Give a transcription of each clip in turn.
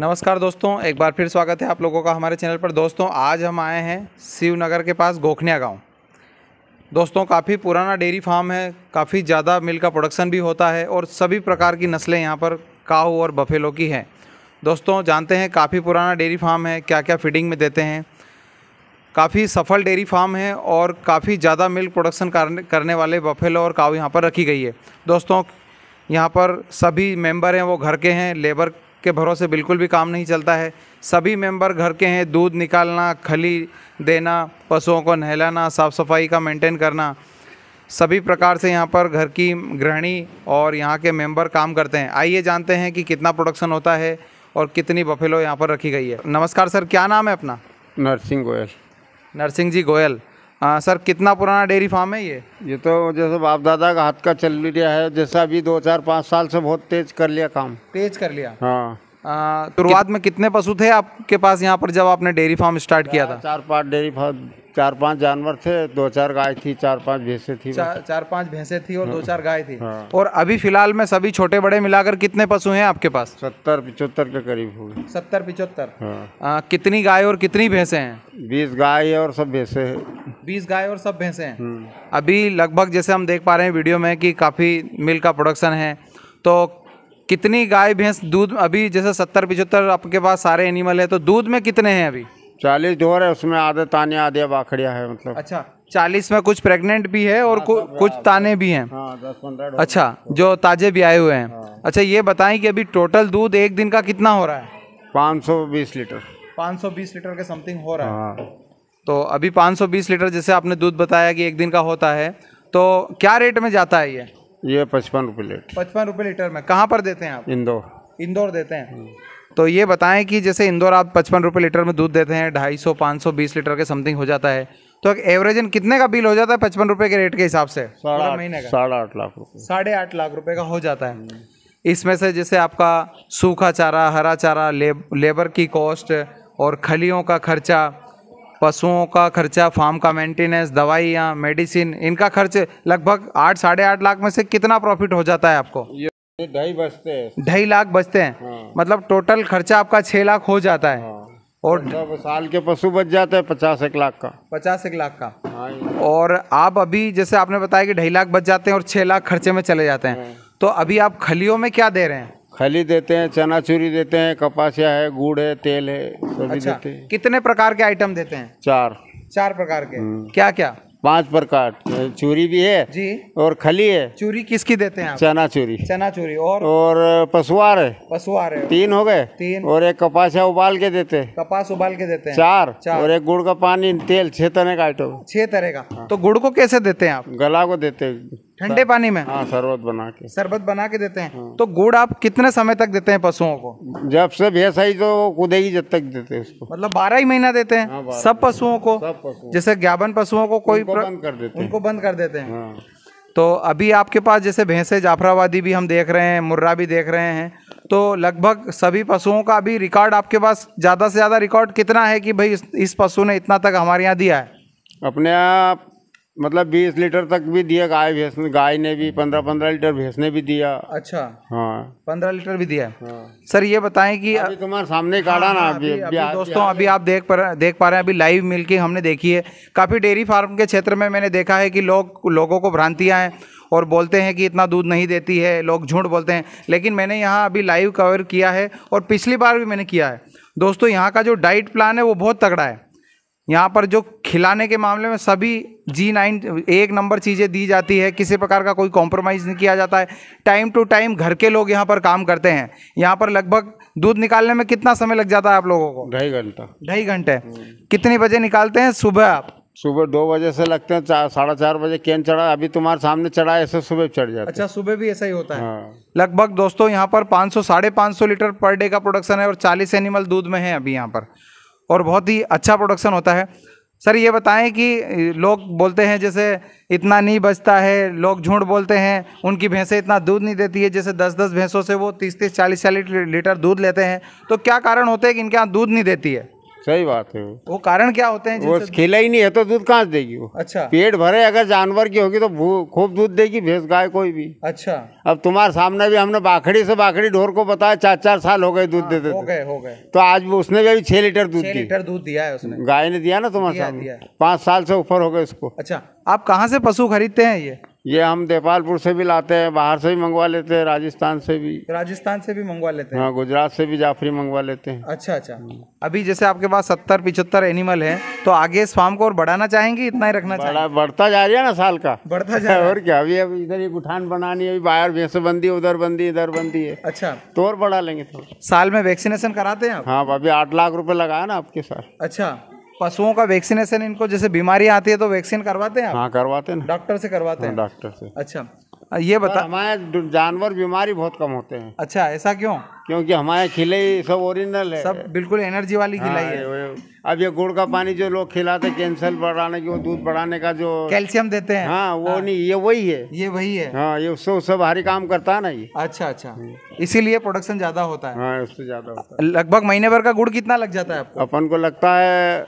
नमस्कार दोस्तों एक बार फिर स्वागत है आप लोगों का हमारे चैनल पर दोस्तों आज हम आए हैं शिवनगर के पास गोखनिया गांव दोस्तों काफ़ी पुराना डेयरी फार्म है काफ़ी ज़्यादा मिल का प्रोडक्शन भी होता है और सभी प्रकार की नस्लें यहाँ पर काऊ और बफेलो की हैं दोस्तों जानते हैं काफ़ी पुराना डेयरी फार्म है क्या क्या फीडिंग में देते हैं काफ़ी सफल डेयरी फार्म है और काफ़ी ज़्यादा मिल्क प्रोडक्शन करने वाले बफेलो और काऊ यहाँ पर रखी गई है दोस्तों यहाँ पर सभी मेंबर हैं वो घर के हैं लेबर के भरोसे बिल्कुल भी काम नहीं चलता है सभी मेंबर घर के हैं दूध निकालना खली देना पशुओं को नहलाना साफ़ सफाई का मेंटेन करना सभी प्रकार से यहाँ पर घर की गृहणी और यहाँ के मेंबर काम करते हैं आइए जानते हैं कि कितना प्रोडक्शन होता है और कितनी बफेलो यहाँ पर रखी गई है नमस्कार सर क्या नाम है अपना नरसिंह गोयल नरसिंह जी गोयल आ, सर कितना पुराना डेयरी फार्म है ये ये तो जैसे बाप दादा का हाथ का चल लिया है जैसा अभी दो चार पाँच साल से बहुत तेज कर लिया काम तेज कर लिया हाँ शुरुआत में कितने पशु थे आपके पास यहाँ पर जब आपने डेयरी फार्म स्टार्ट किया था चार पाँच डेयरी फार्म चार पांच जानवर थे दो चार गाय थी चार पांच भैंसे थी चा, चार पांच भैंसे थी और दो हाँ। चार गाय थी हाँ। और अभी फिलहाल में सभी छोटे बड़े मिलाकर कितने पशु हैं आपके पास सत्तर पिचहत्तर के करीब हो गए सत्तर पिचहत्तर हाँ। कितनी गाय और कितनी भैंसे हैं बीस गाय और सब भैंसे हैं बीस गाय और सब भैंसे हैं हाँ। अभी लगभग जैसे हम देख पा रहे हैं वीडियो में कि काफ़ी मिल का प्रोडक्शन है तो कितनी गाय भैंस दूध अभी जैसे सत्तर पिछहत्तर आपके पास सारे एनिमल है तो दूध में कितने हैं अभी चालीस जोर है उसमें आधे ताने आधे बाखड़िया है मतलब अच्छा चालीस में कुछ प्रेग्नेंट भी है और हाँ, कु, कुछ ताने भी हैं हाँ, अच्छा जो ताजे भी आए हुए हैं हाँ। अच्छा ये बताएं कि अभी टोटल दूध एक दिन का कितना हो रहा है पाँच सौ बीस लीटर पाँच सौ बीस लीटर के समथिंग हो रहा है हाँ। तो अभी पाँच सौ बीस लीटर जैसे आपने दूध बताया कि एक दिन का होता है तो क्या रेट में जाता है ये ये पचपन रुपये लीटर पचपन रुपये लीटर में कहाँ पर देते हैं आप इंदौर इंदौर देते हैं हम्म। तो ये बताएं कि जैसे इंदौर आप पचपन रुपये लीटर में दूध देते हैं ढाई सौ पाँच सौ बीस लीटर के समथिंग हो जाता है तो एक एवरेजन कितने का बिल हो जाता है पचपन रुपये के रेट के हिसाब से साढ़े महीने का साढ़े आठ लाख रुपये साढ़े आठ लाख रुपये का हो जाता है हम्म। इसमें से जैसे आपका सूखा चारा हरा चारा लेबर की कॉस्ट और खलियों का खर्चा पशुओं का खर्चा फार्म का मेंटेनेंस दवाइयाँ मेडिसिन इनका खर्च लगभग आठ साढ़े आठ लाख में से कितना प्रॉफिट हो जाता है आपको ढाई बचते हैं ढाई लाख बचते हैं हाँ। मतलब टोटल खर्चा आपका छः लाख हो जाता है हाँ। और मतलब साल के पशु बच जाते हैं पचास एक लाख का पचास एक लाख का हाँ और आप अभी जैसे आपने बताया कि ढाई लाख बच जाते हैं और छः लाख खर्चे में चले जाते हैं हाँ। तो अभी आप खलियों में क्या दे रहे हैं खाली देते हैं चना चूरी देते हैं कपासिया है गुड़ है तेल है सभी अच्छा, देते हैं कितने प्रकार के आइटम देते हैं चार चार प्रकार के हम्म। क्या क्या पांच प्रकार चूरी भी है जी और खली है चूरी किसकी देते हैं आप? चना चूरी चना चूरी और और पशुआर है पशुआर है तीन हो गए तीन और एक कपास है उबाल के देते हैं कपास उबाल के देते हैं चार, चार और एक गुड़ का पानी तेल छह तरह का आइटम छह तरह का हाँ। तो गुड़ को कैसे देते हैं आप गला को देते हैं ठंडे पानी में हाँ शरबत बना के शरबत बना के देते हैं हाँ। तो गुड़ आप कितने समय तक देते हैं पशुओं को जब से भैंस आई तो कुदेगी जब तक देते हैं उसको मतलब बारह ही महीना देते हैं हाँ, सब पशुओं को सब जैसे ज्ञापन पशुओं को कोई बंद कर देते उनको बंद कर देते हैं हाँ। तो अभी आपके पास जैसे भैंसे जाफराबादी भी हम देख रहे हैं मुर्रा भी देख रहे हैं तो लगभग सभी पशुओं का अभी रिकॉर्ड आपके पास ज़्यादा से ज़्यादा रिकॉर्ड कितना है कि भाई इस पशु ने इतना तक हमारे यहाँ दिया है अपने आप मतलब बीस लीटर तक भी दिया गाय गाय ने भी पंद्रह पंद्रह लीटर भैंस ने भी दिया अच्छा हाँ पंद्रह लीटर भी दिया हाँ। सर ये बताएं कि अभी तुम्हारे सामने काढ़ा हाँ, ना अभी, अभी, अभी, अभी दोस्तों अभी आप देख पा देख पा रहे हैं अभी लाइव मिलके हमने देखी है काफ़ी डेयरी फार्म के क्षेत्र में मैंने देखा है कि लोग लोगों को भ्रांतियाँ हैं और बोलते हैं कि इतना दूध नहीं देती है लोग झूठ बोलते हैं लेकिन मैंने यहाँ अभी लाइव कवर किया है और पिछली बार भी मैंने किया है दोस्तों यहाँ का जो डाइट प्लान है वो बहुत तगड़ा है यहाँ पर जो खिलाने के मामले में सभी जी नाइन एक नंबर चीज़ें दी जाती है किसी प्रकार का कोई कॉम्प्रोमाइज़ नहीं किया जाता है टाइम टू टाइम घर के लोग यहाँ पर काम करते हैं यहाँ पर लगभग दूध निकालने में कितना समय लग जाता है आप लोगों को ढाई घंटा ढाई घंटे कितने बजे निकालते हैं सुबह आप सुबह दो बजे से लगते हैं चार साढ़े चार बजे कैन चढ़ा अभी तुम्हारे सामने चढ़ा ऐसे सुबह चढ़ जाता अच्छा सुबह भी ऐसा ही होता है हाँ। लगभग दोस्तों यहाँ पर 500 सौ साढ़े पाँच लीटर पर डे का प्रोडक्शन है और 40 एनिमल दूध में है अभी यहाँ पर और बहुत ही अच्छा प्रोडक्शन होता है सर ये बताएं कि लोग बोलते हैं जैसे इतना नहीं बचता है लोग झूठ बोलते हैं उनकी भैंसें इतना दूध नहीं देती है जैसे दस दस भैंसों से वो तीस तीस चालीस चालीस लीटर दूध लेते हैं तो क्या कारण होते हैं कि इनके यहाँ दूध नहीं देती है सही बात है वो कारण क्या होते हैं वो खिला ही नहीं है तो दूध कहाँ देगी वो अच्छा पेट भरे अगर जानवर की होगी तो खूब दूध देगी भैंस गाय कोई भी अच्छा अब तुम्हारे सामने भी हमने बाखड़ी से बाखड़ी ढोर को बताया चार चार साल हो गए दूध हाँ, देते हो गए हो गए तो आज उसने भी छह लीटर दूध लीटर दूध दिया है उसने गाय ने दिया ना तुम्हारे सामने पाँच साल से ऊपर हो गए उसको अच्छा आप कहाँ से पशु खरीदते हैं ये ये हम देपालपुर से भी लाते हैं बाहर से भी मंगवा लेते हैं राजस्थान से भी राजस्थान से भी मंगवा लेते हैं हाँ गुजरात से भी जाफरी मंगवा लेते हैं अच्छा अच्छा अभी जैसे आपके पास सत्तर पिछहत्तर एनिमल है तो आगे इस फार्म को और बढ़ाना चाहेंगे इतना ही रखना बड़ा बढ़ता जा रही है ना साल का बढ़ता जा रहा है और क्या अभी अभी इधर ये गुठान बनानी है अभी बाहर भैंस बंदी उधर बंदी इधर बंदी है अच्छा तो और बढ़ा लेंगे साल में वैक्सीनेशन कराते हैं हाँ अभी आठ लाख रुपये लगाया ना आपके साथ अच्छा पशुओं का वैक्सीनेशन इनको जैसे बीमारी आती है तो वैक्सीन करवाते हैं हाँ करवाते हैं डॉक्टर से करवाते हाँ, हैं डॉक्टर से अच्छा ये बता हमारे जानवर बीमारी बहुत कम होते हैं अच्छा ऐसा क्यों क्योंकि हमारे खिले सब ओरिजिनल है सब बिल्कुल एनर्जी वाली खिलाई हाँ, है अब ये गुड़ का पानी जो लोग खिलाते कैंसर बढ़ाने की दूध बढ़ाने का जो कैल्शियम देते हैं हाँ वो हाँ। नहीं ये वही है ये वही है हाँ ये उससे सब हरी काम करता है ना ये अच्छा अच्छा हाँ। इसीलिए प्रोडक्शन ज्यादा होता है हाँ उससे ज्यादा लगभग महीने भर का गुड़ कितना लग जाता है अपन को लगता है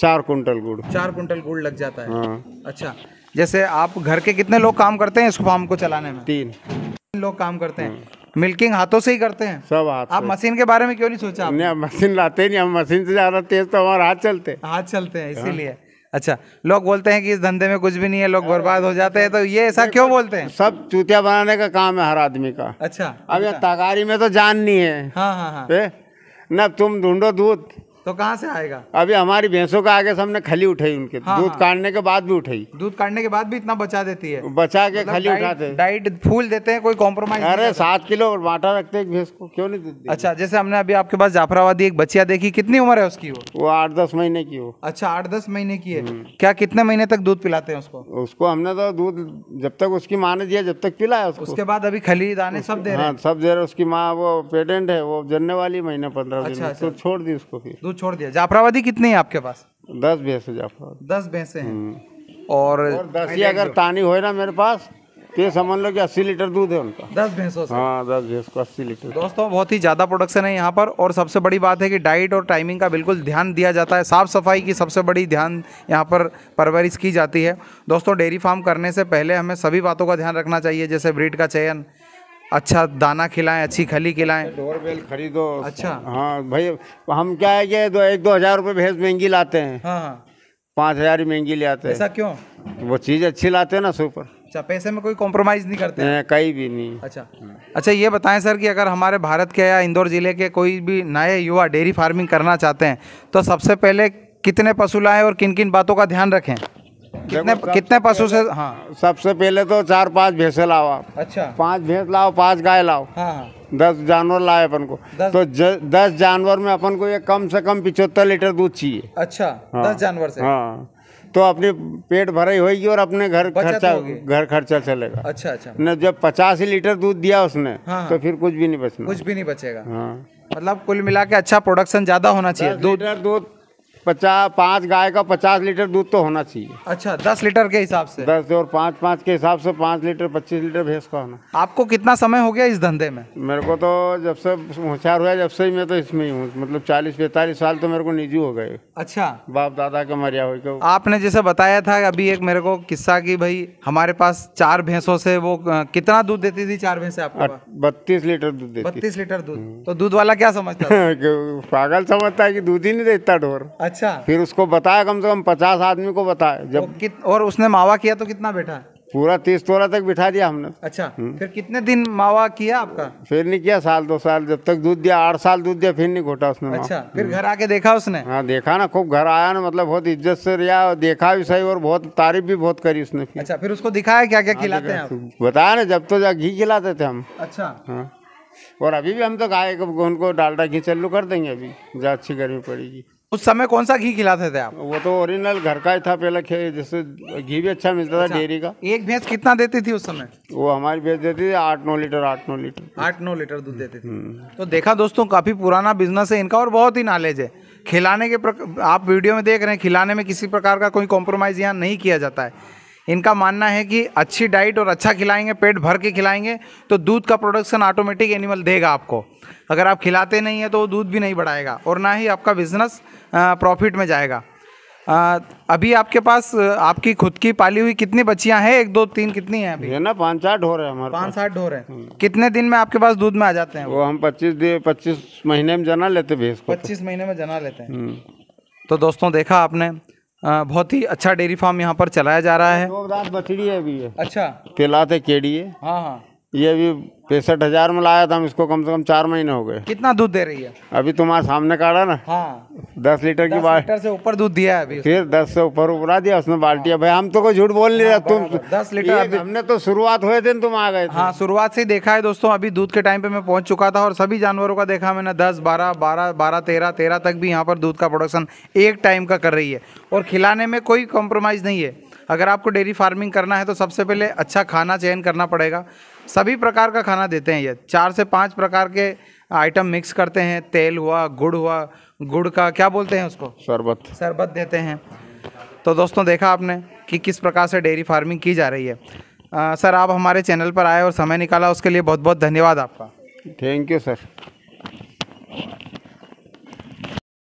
चार कुंटल गुड़ चार कुंटल गुड़ लग जाता है हाँ। अच्छा जैसे आप घर के कितने लोग काम करते हैं इस फार्म को चलाने में तीन लोग काम करते हैं हाँ। मिल्किंग हाथों से ही करते हैं सब हाथ आप मशीन के बारे में क्यों नहीं सोचा नहीं मशीन लाते नहीं हम मशीन से ज़्यादा तेज तो हमारे हाथ चलते हाथ चलते हैं इसीलिए हाँ। अच्छा लोग बोलते हैं कि इस धंधे में कुछ भी नहीं है लोग बर्बाद हो जाते हैं तो ये ऐसा क्यों बोलते हैं सब चूतिया बनाने का काम है हर आदमी का अच्छा अब ये अच्छा। ताकारी में तो जान नहीं है हाँ हाँ हाँ न तुम ढूंढो दूध तो कहाँ से आएगा अभी हमारी भैंसों का आगे सामने हमने खली उठाई उनके हाँ, दूध हाँ। काटने के बाद भी उठाई दूध काटने के बाद भी इतना बचा देती है बचा के मतलब खली उठाते डाइट फूल देते हैं कोई कॉम्प्रोमाइज अरे सात किलो बाटा रखते हैं भैंस को क्यों नहीं देते अच्छा जैसे हमने अभी आपके पास जाफराबादी एक बचिया देखी कितनी उम्र है उसकी वो वो आठ दस महीने की हो अच्छा आठ दस महीने की है हम्म। क्या कितने महीने तक दूध पिलाते हैं उसको उसको हमने तो दूध जब तक उसकी माँ ने दिया जब तक पिलाया उसको उसके बाद अभी खली दाने सब दे रहे हाँ, हैं सब दे रहे उसकी माँ वो पेटेंट है वो जन्ने वाली महीने पंद्रह अच्छा, तो अच्छा। छोड़ दी उसको फिर छोड़ दिया जाफराबादी कितने हैं आपके पास दस भैंसे जाफराबादी दस भैंसे हैं हम्म। और, दस ही अगर तानी हो ना मेरे पास तो समझ लो कि अस्सी लीटर दूध है उनका दस भैंसों से हाँ दस भैंस को अस्सी लीटर दोस्तों बहुत ही ज़्यादा प्रोडक्शन है यहाँ पर और सबसे बड़ी बात है कि डाइट और टाइमिंग का बिल्कुल ध्यान दिया जाता है साफ़ सफाई की सबसे बड़ी ध्यान यहाँ पर परवरिश की जाती है दोस्तों डेयरी फार्म करने से पहले हमें सभी बातों का ध्यान रखना चाहिए जैसे ब्रीड का चयन अच्छा दाना खिलाएं अच्छी खली खिलाएं अच्छा, डोर बेल खरीदो अच्छा हाँ भाई हम क्या है कि दो एक दो हज़ार रुपये भैंस महंगी लाते हैं हाँ, हाँ। पाँच हज़ार ही महंगी ले आते हैं ऐसा क्यों तो वो चीज़ अच्छी लाते हैं ना सुपर अच्छा पैसे में कोई कॉम्प्रोमाइज़ नहीं करते हैं कहीं भी नहीं अच्छा अच्छा ये बताएं सर कि अगर हमारे भारत के या इंदौर ज़िले के कोई भी नए युवा डेयरी फार्मिंग करना चाहते हैं तो सबसे पहले कितने पशु लाएं और किन किन बातों का ध्यान रखें कितने कितने पशु से हाँ सबसे पहले तो चार पांच भैंसे लाओ आप अच्छा पांच भैंस लाओ पांच गाय लाओ हाँ।, हाँ। दस जानवर लाए अपन को तो ज, दस जानवर में अपन को ये कम से कम पिछहत्तर लीटर दूध चाहिए अच्छा हाँ, दस जानवर से हाँ तो अपनी पेट भराई होगी और अपने घर खर्चा घर खर्चा चलेगा अच्छा अच्छा न जब पचास लीटर दूध दिया उसने हाँ। तो फिर कुछ भी नहीं बचना कुछ भी नहीं बचेगा हाँ मतलब कुल मिला के अच्छा प्रोडक्शन ज्यादा होना चाहिए दूध दूध पचास पाँच गाय का पचास लीटर दूध तो होना चाहिए अच्छा दस लीटर के हिसाब से दस और पाँच पाँच के हिसाब से पाँच लीटर पच्चीस लीटर भैंस का होना आपको कितना समय हो गया इस धंधे में मेरे को तो जब से होशियार हुआ जब से ही मैं तो इसमें ही हूँ मतलब चालीस पैंतालीस साल तो मेरे को निजी हो गए अच्छा बाप दादा का मरिया हो आपने जैसे बताया था अभी एक मेरे को किस्सा की भाई हमारे पास चार भैंसों से वो कितना दूध देती थी चार भैंसे आपको बत्तीस लीटर दूध देती बत्तीस लीटर दूध हम्म। तो दूध वाला क्या समझता पागल समझता है की दूध ही नहीं देता ढोर अच्छा अच्छा फिर उसको बताया कम से कम पचास आदमी को बताया जब कित, और उसने मावा किया तो कितना बैठा पूरा तीस तोला तक बिठा दिया हमने अच्छा हम्म। फिर कितने दिन मावा किया आपका फिर नहीं किया साल दो साल जब तक दूध दिया आठ साल दूध दिया फिर नहीं घोटा उसने अच्छा फिर हम्म। घर आके देखा उसने हाँ देखा ना खूब घर आया ना मतलब बहुत इज्जत से रिया और देखा भी सही और बहुत तारीफ भी बहुत करी उसने अच्छा फिर उसको दिखाया क्या क्या हाँ, खिलाते हैं बताया ना जब तो घी खिलाते थे हम अच्छा हाँ। और अभी भी हम तो गाय उनको डालडा घी चल्लू कर देंगे अभी जहाँ अच्छी गर्मी पड़ेगी उस समय कौन सा घी खिलाते थे आप वो तो ओरिजिनल घर का ही था पहले जैसे घी भी अच्छा मिलता था अच्छा, डेयरी का एक भैंस कितना देती थी उस समय वो हमारी भैंस देती थी आठ नौ लीटर आठ नौ लीटर आठ नौ लीटर दूध देती थी हम्म। तो देखा दोस्तों काफी पुराना बिजनेस है इनका और बहुत ही नॉलेज है खिलाने के प्रक... आप वीडियो में देख रहे हैं खिलाने में किसी प्रकार का कोई कॉम्प्रोमाइज यहाँ नहीं किया जाता है इनका मानना है कि अच्छी डाइट और अच्छा खिलाएंगे पेट भर के खिलाएंगे तो दूध का प्रोडक्शन ऑटोमेटिक एनिमल देगा आपको अगर आप खिलाते नहीं हैं तो वो दूध भी नहीं बढ़ाएगा और ना ही आपका बिज़नेस प्रॉफिट में जाएगा आ, अभी आपके पास आपकी खुद की पाली हुई कितनी बच्चियां हैं एक दो तीन कितनी हैं अभी ये ना पाँच साठ ढोर रहे हमारे पाँच साठ हो रहे हैं हम्म। कितने दिन में आपके पास दूध में आ जाते हैं वो हम पच्चीस दिन पच्चीस महीने में जना लेते भैंस को पच्चीस महीने में जना लेते हैं हम्म। तो दोस्तों देखा आपने बहुत ही अच्छा डेयरी फार्म यहाँ पर चलाया जा रहा है तो है भी अच्छा पिलाते केड़ी है हाँ हाँ ये भी पैंसठ हजार में लाया था हम इसको कम से कम चार महीने हो गए कितना दूध दे रही है अभी तुम्हारे सामने काढ़ा ना हाँ दस लीटर की बाल्टी से ऊपर दूध दिया है अभी फिर दस से ऊपर उपरा दिया उसने बाल्टिया भाई हम तो कोई झूठ बोल नहीं रहा तुम दस लीटर हमने तो शुरुआत हुए थे तुम आ गए हाँ शुरुआत से देखा है दोस्तों अभी दूध के टाइम पे मैं पहुंच चुका था और सभी जानवरों का देखा मैंने दस बारह बारह बारह तेरह तेरह तक भी यहाँ पर दूध का प्रोडक्शन एक टाइम का कर रही है और खिलाने में कोई कॉम्प्रोमाइज़ नहीं है अगर आपको डेयरी फार्मिंग करना है तो सबसे पहले अच्छा खाना चयन करना पड़ेगा सभी प्रकार का खाना देते हैं ये चार से पाँच प्रकार के आइटम मिक्स करते हैं तेल हुआ गुड़ हुआ गुड़ का क्या बोलते हैं उसको शरबत शरबत देते हैं तो दोस्तों देखा आपने कि किस प्रकार से डेयरी फार्मिंग की जा रही है आ, सर आप हमारे चैनल पर आए और समय निकाला उसके लिए बहुत बहुत धन्यवाद आपका थैंक यू सर